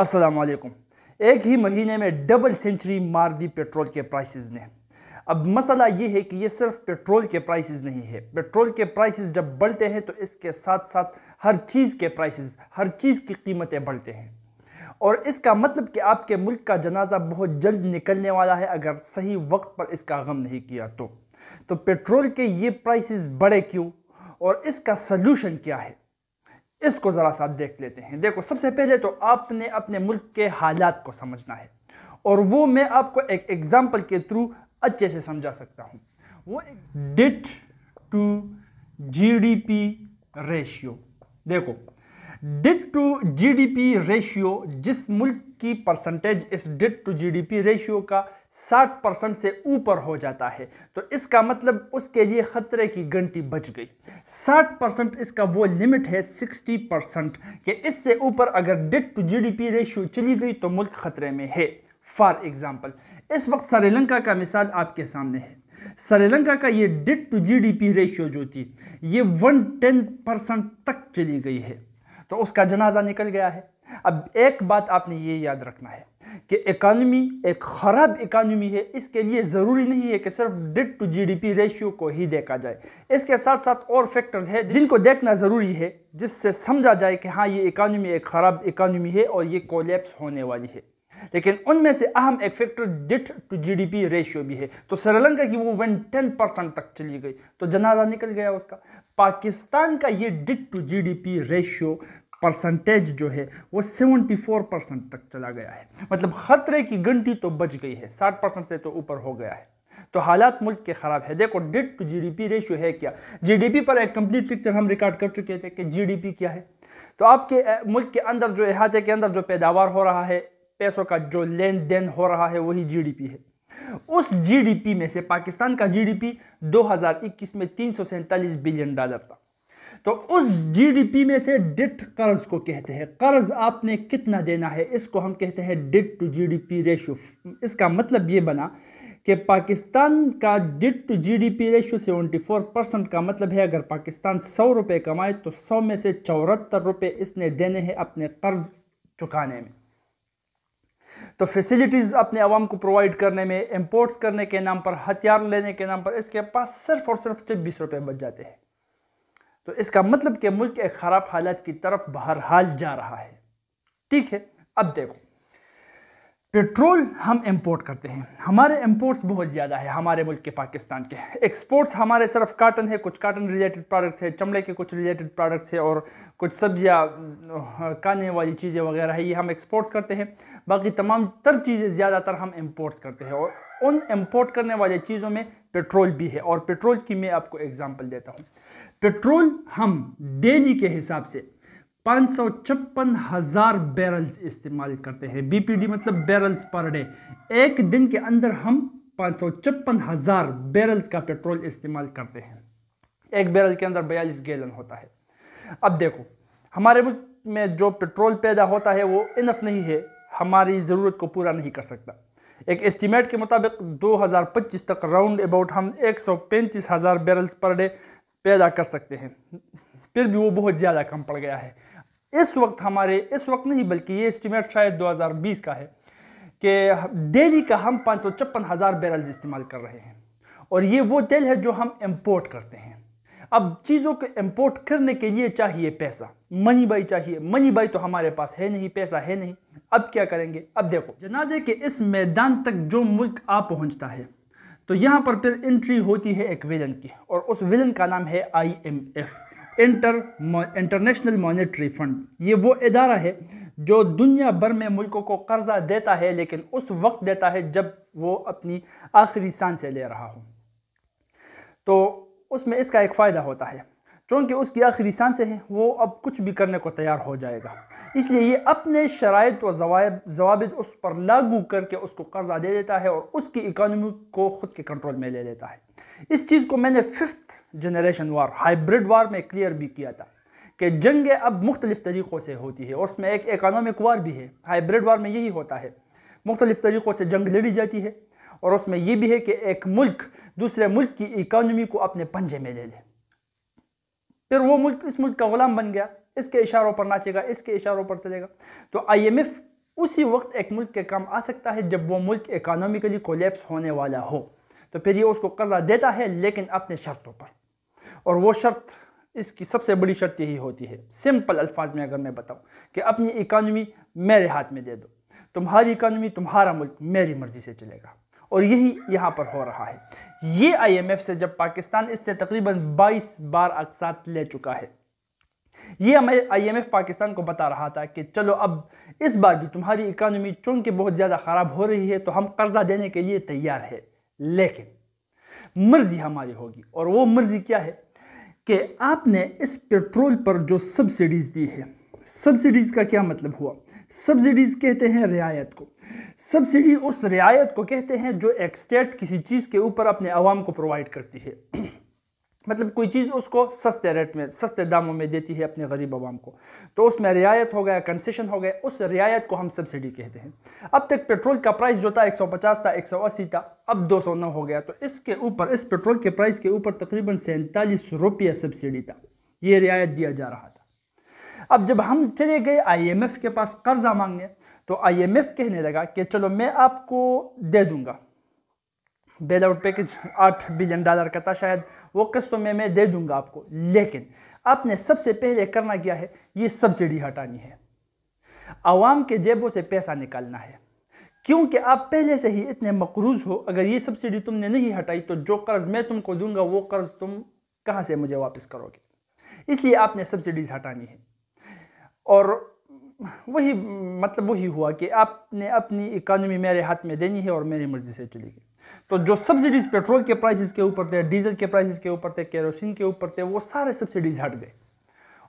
असलकुम एक ही महीने में डबल सेंचुरी मार दी पेट्रोल के प्राइसेस ने अब मसला ये है कि ये सिर्फ पेट्रोल के प्राइसेस नहीं है पेट्रोल के प्राइसेस जब बढ़ते हैं तो इसके साथ साथ हर चीज़ के प्राइसेस हर चीज़ की कीमतें बढ़ते हैं और इसका मतलब कि आपके मुल्क का जनाजा बहुत जल्द निकलने वाला है अगर सही वक्त पर इसका गम नहीं किया तो, तो पेट्रोल के ये प्राइसेस बढ़े क्यों और इसका सलूशन क्या है इसको ज़रा सा देख लेते हैं देखो सबसे पहले तो आपने अपने मुल्क के हालात को समझना है और वो मैं आपको एक एग्ज़ाम्पल के थ्रू अच्छे से समझा सकता हूँ वो डिट टू जीडीपी रेशियो देखो डिट टू जीडीपी रेशियो जिस मुल्क की परसेंटेज इस डेट टू जीडीपी रेशियो का 60 परसेंट से ऊपर हो जाता है तो इसका मतलब उसके लिए ख़तरे की घंटी बच गई 60 परसेंट इसका वो लिमिट है 60 परसेंट कि इससे ऊपर अगर डेट टू जीडीपी रेशियो चली गई तो मुल्क ख़तरे में है फॉर एग्ज़ाम्पल इस वक्त श्रीलंका का मिसाल आपके सामने है श्रीलंका का ये डेट टू जीडीपी रेशियो जो थी ये वन टेन परसेंट तक चली गई है तो उसका जनाजा निकल गया है अब एक बात आपने ये याद रखना है कि इकानमी एक ख़राब इकानमी है इसके लिए ज़रूरी नहीं है कि सिर्फ डेट टू जीडीपी रेशियो को ही देखा जाए इसके साथ साथ और फैक्टर्स हैं जिनको देखना ज़रूरी है जिससे समझा जाए कि हाँ ये इकानमी एक ख़राब इकानमी है और ये कोलेप्स होने वाली है लेकिन उनमें से अहम एक factor debt to GDP ratio भी है तो श्रीलंका की वो वन टेन परसेंट तक चली गई तो जनाजा निकल गया उसका पाकिस्तान का ये debt to GDP ratio percentage जो है वो 74 परसेंट तक चला गया है मतलब ख़तरे की घंटी तो बच गई है 60 परसेंट से तो ऊपर हो गया है तो हालात मुल्क के ख़राब है देखो डेट टू जीडीपी रेशियो है क्या जीडीपी पर एक कंप्लीट पिक्चर हम रिकॉर्ड कर चुके थे कि जीडीपी क्या है तो आपके मुल्क के अंदर जो अहाते के अंदर जो पैदावार हो रहा है पैसों का जो लेन देन हो रहा है वही पी है उस पी में से पाकिस्तान का हजार इक्कीस में तीन बिलियन डॉलर था तो उस जीडीपी में से डिट कर्ज को कहते हैं कर्ज आपने कितना देना है इसको हम कहते हैं डिट टू जीडीपी रेशो इसका मतलब ये बना कि पाकिस्तान का debt to GDP ratio four percent का मतलब है अगर पाकिस्तान सौ रुपये कमाए तो सौ में से चौहत्तर रुपये इसने देने हैं अपने कर्ज चुकाने में तो फैसिलिटीज़ अपने आवाम को प्रोवाइड करने में इम्पोर्ट्स करने के नाम पर हथियार लेने के नाम पर इसके पास सिर्फ और सिर्फ छब्बीस रुपये बच जाते हैं तो इसका मतलब कि मुल्क एक ख़राब हालत की तरफ बहरहाल जा रहा है ठीक है अब देखो पेट्रोल हम इंपोर्ट करते हैं हमारे इंपोर्ट्स बहुत ज़्यादा है हमारे मुल्क के पाकिस्तान के एक्सपोर्ट्स हमारे सिर्फ काटन है कुछ काटन रिलेटेड प्रोडक्ट्स है चमड़े के कुछ रिलेटेड प्रोडक्ट्स है और कुछ सब्जियां काने वाली चीज़ें वगैरह है ये हम एक्सपोर्ट्स करते हैं बाकी तमाम तर चीज़ें ज़्यादातर हम इम्पोर्ट्स करते हैं और उन इम्पोर्ट करने वाले चीज़ों में पेट्रोल भी है और पेट्रोल की मैं आपको एग्ज़ाम्पल देता हूँ पेट्रोल हम डेली के हिसाब से पाँच सौ छप्पन हज़ार बैरल्स इस्तेमाल करते हैं बीपीडी मतलब बैरल्स पर डे एक दिन के अंदर हम पाँच सौ छप्पन हज़ार बैरल्स का पेट्रोल इस्तेमाल करते हैं एक बैरल के अंदर बयालीस गैलन होता है अब देखो हमारे मुल्क में जो पेट्रोल पैदा होता है वो इनफ नहीं है हमारी ज़रूरत को पूरा नहीं कर सकता एक एस्टिमेट के मुताबिक 2025 तक राउंड अबाउट हम एक हज़ार बैरल्स पर डे पैदा कर सकते हैं फिर भी वो बहुत ज़्यादा कम पड़ गया है इस वक्त हमारे इस वक्त नहीं बल्कि ये एस्टिमेट शायद 2020 का है कि डेली का हम पाँच हज़ार बैरल्स इस्तेमाल कर रहे हैं और ये वो तेल है जो हम इम्पोर्ट करते हैं अब चीज़ों को इम्पोर्ट करने के लिए चाहिए पैसा मनी बाई चाहिए मनी बाई तो हमारे पास है नहीं पैसा है नहीं अब क्या करेंगे अब देखो जनाजे के इस मैदान तक जो मुल्क आ पहुंचता है तो यहाँ पर फिर एंट्री होती है एक विलन की और उस विलन का नाम है IMF inter international monetary fund ये वो इदारा है जो दुनिया भर में मुल्कों को कर्जा देता है लेकिन उस वक्त देता है जब वो अपनी आखिरी सांसें ले रहा हो तो उसमें इसका एक फ़ायदा होता है चूँकि उसकी आखिरी सांसें हैं वो अब कुछ भी करने को तैयार हो जाएगा इसलिए ये अपने शरात व जवाब उस पर लागू करके उसको कर्जा दे देता है और उसकी इकानमी को ख़ुद के कंट्रोल में ले लेता है इस चीज़ को मैंने fifth generation war hybrid war में क्लियर भी किया था कि जंगें अब मुख्तलिफ़ तरीक़ों से होती है और उसमें एक इकानमिक वार भी है हाइब्रिड वार में यही होता है मुख्तलिफ़ तरीक़ों से जंग लड़ी जाती है और उसमें यह भी है कि एक मुल्क दूसरे मुल्क की इकानमी को अपने पंजे में ले ले फिर वो मुल्क इस मुल्क का गुलाम बन गया इसके इशारों पर नाचेगा इसके इशारों पर चलेगा तो आईएमएफ उसी वक्त एक मुल्क के काम आ सकता है जब वो मुल्क इकोनॉमिकली कोलेप्स होने वाला हो तो फिर ये उसको कर्जा देता है लेकिन अपने शर्तों पर और वो शर्त इसकी सबसे बड़ी शर्त यही होती है सिंपल अल्फाज में अगर मैं बताऊं कि अपनी इकानमी मेरे हाथ में दे दो तुम्हारी इकानमी तुम्हारा मुल्क मेरी मर्जी से चलेगा और यही यहाँ पर हो रहा है ये आईएमएफ से जब पाकिस्तान इससे तकरीबन 22 बार अकसात ले चुका है ये हमें आईएमएफ पाकिस्तान को बता रहा था कि चलो अब इस बार भी तुम्हारी इकानमी चूंकि बहुत ज़्यादा ख़राब हो रही है तो हम कर्जा देने के लिए तैयार है लेकिन मर्जी हमारी होगी और वो मर्जी क्या है कि आपने इस पेट्रोल पर जो सब्सिडीज़ दी है सब्सिडीज़ का क्या मतलब हुआ सब्सिडीज़ कहते हैं रियायत को सब्सिडी उस रियायत को कहते हैं जो एक स्टेट किसी चीज़ के ऊपर अपने आवाम को प्रोवाइड करती है मतलब कोई चीज़ उसको सस्ते रेट में सस्ते दामों में देती है अपने गरीब आवाम को तो उसमें रियायत हो गया कंसेशन हो गया उस रियायत को हम सब्सिडी कहते हैं अब तक पेट्रोल का प्राइस जो था 150 था 180 था अब 209 हो गया तो इसके ऊपर इस पेट्रोल के प्राइस के ऊपर तकरीबन सैंतालीस रुपया सब्सिडी था ये रियायत दिया जा रहा था अब जब हम चले गए एफ के पास कर्जा मांगने तो आईएमएफ कहने लगा कि चलो मैं आपको दे दूंगा बेल आउट पैकेज आठ बिलियन डॉलर का था शायद वो किस्तों में मैं दे दूंगा आपको लेकिन आपने सबसे पहले करना क्या है ये सब्सिडी हटानी है आवाम के जेबों से पैसा निकालना है क्योंकि आप पहले से ही इतने मकरूज हो अगर ये सब्सिडी तुमने नहीं हटाई तो जो कर्ज मैं तुमको दूंगा वो कर्ज तुम कहाँ से मुझे वापस करोगे इसलिए आपने सब्सिडीज हटानी है और वही मतलब वही हुआ कि आपने अपनी इकानमी मेरे हाथ में देनी है और मेरी मर्ज़ी से चली गई तो जो सब्सिडीज़ पेट्रोल के प्राइसेस के ऊपर थे डीजल के प्राइसेस के ऊपर थे केरोसिन के ऊपर थे वो सारे सब्सिडीज़ हट गए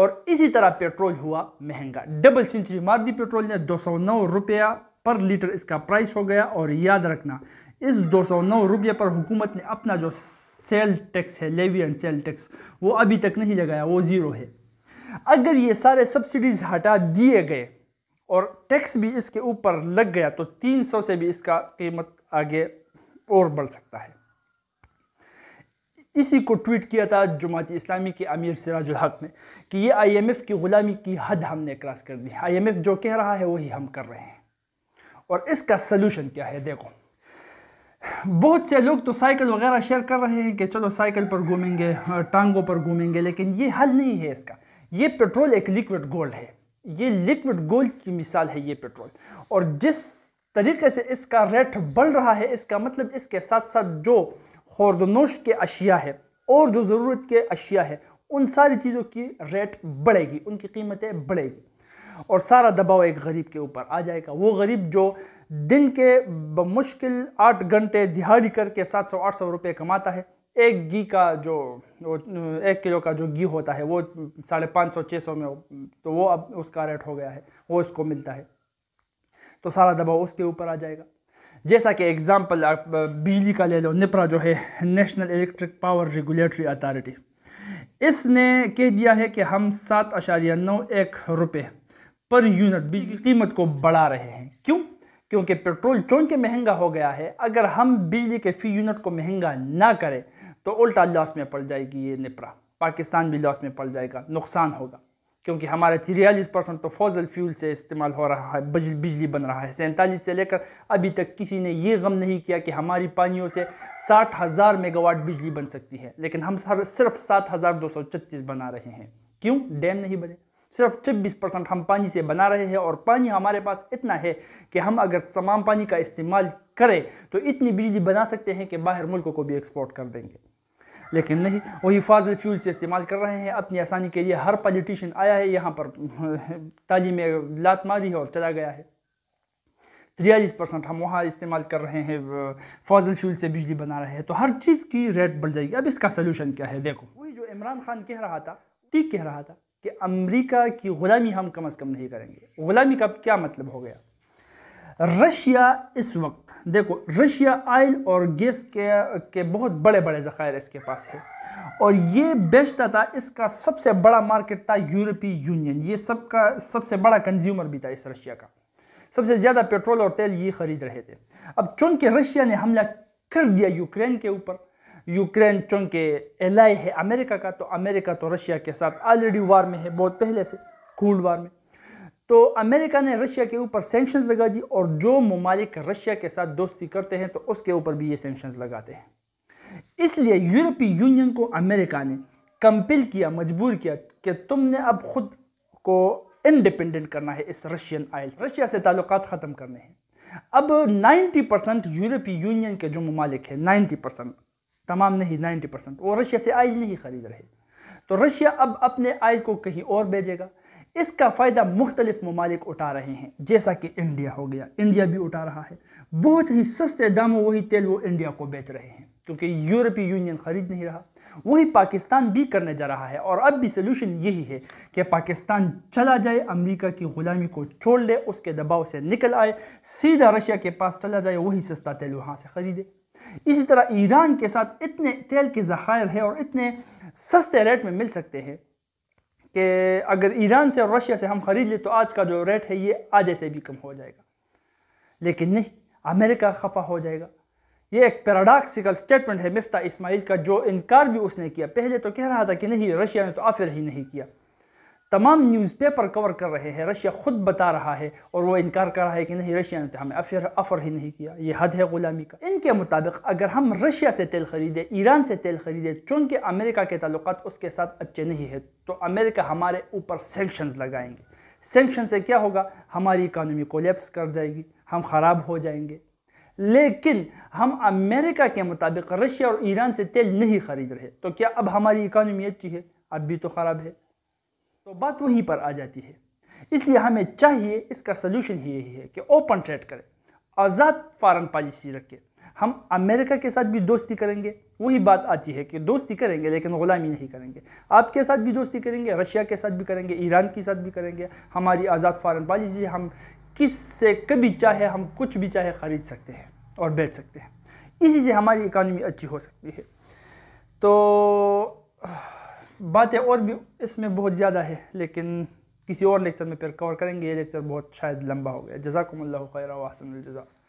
और इसी तरह पेट्रोल हुआ महंगा डबल सेंचुरी मार दी पेट्रोल ने दो सौ नौ रुपया पर लीटर इसका प्राइस हो गया और याद रखना इस दो सौ नौ रुपये पर हुकूमत ने अपना जो सेल टैक्स है लेवी एंड सेल टैक्स वो अभी तक नहीं लगाया वो ज़ीरो है अगर ये सारे सब्सिडीज़ हटा दिए गए और टैक्स भी इसके ऊपर लग गया तो 300 से भी इसका कीमत आगे और बढ़ सकता है इसी को ट्वीट किया था जमात इस्लामी के अमीर सिराजुल हक ने कि ये आईएमएफ की ग़ुलामी की हद हमने क्रॉस कर दी आईएमएफ जो कह रहा है वही हम कर रहे हैं और इसका सलूशन क्या है देखो बहुत से लोग तो साइकिल वगैरह शेयर कर रहे हैं कि चलो साइकिल पर घूमेंगे टांगों पर घूमेंगे लेकिन ये हल नहीं है इसका ये पेट्रोल एक लिक्विड गोल्ड है ये लिक्विड गोल्ड की मिसाल है ये पेट्रोल और जिस तरीके से इसका रेट बढ़ रहा है इसका मतलब इसके साथ साथ जो हौरदनोश के अशिया है और जो ज़रूरत के अशिया है उन सारी चीज़ों की रेट बढ़ेगी उनकी कीमतें बढ़ेगी और सारा दबाव एक गरीब के ऊपर आ जाएगा वो गरीब जो दिन के मुश्किल आठ घंटे दिहाड़ी करके सात सौ आठ सौ रुपये कमाता है एक घी का जो एक किलो का जो घी होता है वो साढ़े पाँच सौ छः सौ में तो वो अब उसका रेट हो गया है वो उसको मिलता है तो सारा दबाव उसके ऊपर आ जाएगा जैसा कि एग्ज़ाम्पल आप बिजली का ले लो निपरा जो है national electric power regulatory authority इसने कह दिया है कि हम सात अशारिया नौ एक रुपये पर यूनिट बिजली कीमत को बढ़ा रहे हैं क्यों क्योंकि पेट्रोल चूँकि महंगा हो गया है अगर हम बिजली के फी यूनिट को महंगा ना करें तो उल्टा लॉस में पड़ जाएगी ये निपरा पाकिस्तान भी लॉस में पड़ जाएगा नुकसान होगा क्योंकि हमारे तिरयालीस परसेंट तो फौजल फ्यूल से इस्तेमाल हो रहा है बिजली बन रहा है सैंतालीस से लेकर अभी तक किसी ने ये गम नहीं किया कि हमारी पानियों से साठ हज़ार मेगावाट बिजली बन सकती है लेकिन हम सर सिर्फ सात हज़ार दो सौ छत्तीस बना रहे हैं क्यों डैम नहीं बने सिर्फ छब्बीस परसेंट हम पानी से बना रहे हैं और पानी हमारे पास इतना है कि हम अगर तमाम पानी का इस्तेमाल करें तो इतनी बिजली बना सकते हैं कि बाहर मुल्कों को भी एक्सपोर्ट कर देंगे लेकिन नहीं वही फाजल फ्यूल से इस्तेमाल कर रहे हैं अपनी आसानी के लिए हर पॉलिटिशियन आया है यहाँ पर ताली में लात मारी है और चला गया है तिरयालीस परसेंट हम वहाँ इस्तेमाल कर रहे हैं फाजल फ्यूल से बिजली बना रहे हैं तो हर चीज़ की रेट बढ़ जाएगी अब इसका सोल्यूशन क्या है देखो वही जो इमरान खान कह रहा था ठीक कह रहा था कि अमेरिका की ग़ुलामी हम कम अज़ कम नहीं करेंगे ग़ुलामी का क्या मतलब हो गया रशिया इस वक्त देखो रशिया आयल और गैस के के बहुत बड़े बड़े ज़ख़ायर इसके पास है और ये बेचता था इसका सबसे बड़ा मार्केट था यूरोपीय यूनियन ये सबका सबसे बड़ा कंज्यूमर भी था इस रशिया का सबसे ज़्यादा पेट्रोल और तेल ये ख़रीद रहे थे अब चूंकि रशिया ने हमला कर दिया यूक्रेन के ऊपर यूक्रेन चूंकि एलाई है अमेरिका का तो अमेरिका तो रशिया के साथ ऑलरेडी वार में है बहुत पहले से कोल्ड वार में तो अमेरिका ने रशिया के ऊपर सेंक्शन लगा दी और जो ममालिक रशिया के साथ दोस्ती करते हैं तो उसके ऊपर भी ये सेंक्शन लगाते हैं इसलिए यूरोपीय यूनियन को अमेरिका ने कंपेल किया मजबूर किया कि तुमने अब खुद को इंडिपेंडेंट करना है इस रशियन आयल रशिया से ताल्लुक ख़त्म करने हैं अब 90 परसेंट यूरोपीय यूनियन के जो ममालिक हैं नाइन्टी परसेंट तमाम नहीं नाइन्टी परसेंट वो रशिया से आयल नहीं ख़रीद रहे तो रशिया अब अपने आयल को कहीं और भेजेगा इसका फ़ायदा मुख्तलिफ ममालिक उठा रहे हैं जैसा कि इंडिया हो गया इंडिया भी उठा रहा है बहुत ही सस्ते दामों वही तेल वो इंडिया को बेच रहे हैं क्योंकि यूरोपीय यूनियन खरीद नहीं रहा वही पाकिस्तान भी करने जा रहा है और अब भी सोल्यूशन यही है कि पाकिस्तान चला जाए अमेरिका की ग़ुलामी को छोड़ ले उसके दबाव से निकल आए सीधा रशिया के पास चला जाए वही सस्ता तेल वहाँ से ख़रीदे इसी तरह ईरान के साथ इतने तेल के ज़ायर है और इतने सस्ते रेट में मिल सकते हैं कि अगर ईरान से और रशिया से हम ख़रीद लें तो आज का जो रेट है ये आधे से भी कम हो जाएगा लेकिन नहीं अमेरिका खफा हो जाएगा ये एक पैराडाक्सिकल स्टेटमेंट है मिफ्ता इस्माइल का जो इनकार भी उसने किया पहले तो कह रहा था कि नहीं रशिया ने तो आफिर ही नहीं किया तमाम न्यूज़पेपर कवर कर रहे हैं रशिया खुद बता रहा है और वो इनकार कर रहा है कि नहीं रशिया ने तो हमें अफर अफर ही नहीं किया ये हद है गुलामी का इनके मुताबिक अगर हम रशिया से तेल खरीदें ईरान से तेल खरीदें चूँकि अमेरिका के तल्ल उसके साथ अच्छे नहीं है तो अमेरिका हमारे ऊपर सेंक्शंस लगाएंगे सेंक्शन से क्या होगा हमारी इकानमी कोलेप्स कर जाएगी हम ख़राब हो जाएंगे लेकिन हम अमेरिका के मुताबिक रशिया और ईरान से तेल नहीं खरीद रहे तो क्या अब हमारी इकानमी अच्छी है अब भी तो ख़राब है तो बात वहीं पर आ जाती है इसलिए हमें चाहिए इसका सोल्यूशन यही है कि ओपन ट्रेड करें आज़ाद फॉरन पॉलिसी रखें हम अमेरिका के साथ भी दोस्ती करेंगे वही बात आती है कि दोस्ती करेंगे लेकिन ग़ुलामी नहीं करेंगे आपके साथ भी दोस्ती करेंगे रशिया के साथ भी करेंगे ईरान के साथ भी करेंगे हमारी आज़ाद फॉरन पॉलिसी हम किस से कभी चाहे हम कुछ भी चाहे ख़रीद सकते हैं और बेच सकते हैं इसी से हमारी इकानमी अच्छी हो सकती है तो बातें और भी इसमें बहुत ज़्यादा है लेकिन किसी और लेक्चर में फिर कवर करेंगे ये लेक्चर बहुत शायद लंबा हो गया जजाकुमल खैर वसन जजा